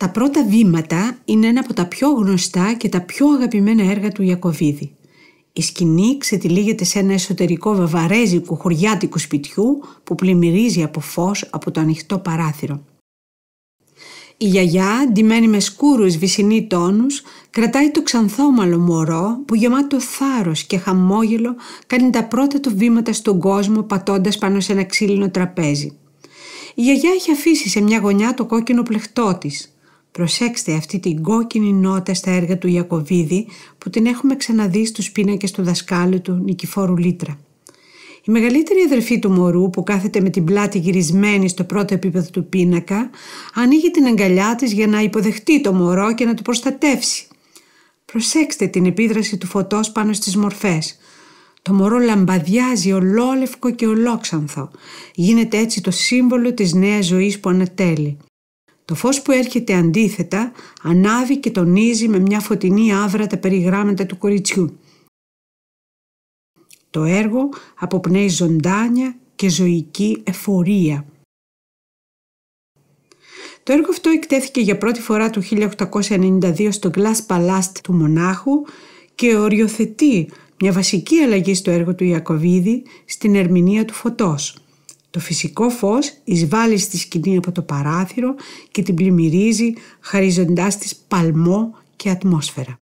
Τα πρώτα βήματα είναι ένα από τα πιο γνωστά και τα πιο αγαπημένα έργα του Ιακωβίδη. Η σκηνή ξετυλίγεται σε ένα εσωτερικό βαβαρέζικο χωριάτικο σπιτιού που πλημμυρίζει από φως από το ανοιχτό παράθυρο. Η γιαγιά, ντυμένη με σκούρους βυσινή τόνους, κρατάει το ξανθόμαλο μωρό που γεμάτο θάρρος και χαμόγελο κάνει τα πρώτα του βήματα στον κόσμο πατώντας πάνω σε ένα ξύλινο τραπέζι. Η γιαγιά έχει αφήσει σε μια γωνιά το κόκκινο πλεχτό της, Προσέξτε αυτή την κόκκινη νότα στα έργα του Ιακωβίδη που την έχουμε ξαναδεί στους πίνακες του δασκάλου του Νικηφόρου Λίτρα. Η μεγαλύτερη αδερφή του μωρού που κάθεται με την πλάτη γυρισμένη στο πρώτο επίπεδο του πίνακα ανοίγει την αγκαλιά της για να υποδεχτεί το μωρό και να το προστατεύσει. Προσέξτε την επίδραση του φωτός πάνω στις μορφές. Το μωρό λαμπαδιάζει ολόλευκο και ολόξανθο. Γίνεται έτσι το σύμβολο της νέας ζωής που ανατέλει. Το φως που έρχεται αντίθετα ανάβει και τονίζει με μια φωτεινή άβρα τα περιγράμματα του κοριτσιού. Το έργο αποπνέει ζωντάνια και ζωική εφορία. Το έργο αυτό εκτέθηκε για πρώτη φορά το 1892 στο Glass Palast του Μονάχου και οριοθετεί μια βασική αλλαγή στο έργο του Ιακωβίδη στην ερμηνεία του φωτός. Το φυσικό φως εισβάλλει στη σκηνή από το παράθυρο και την πλημμυρίζει χαρίζοντάς της παλμό και ατμόσφαιρα.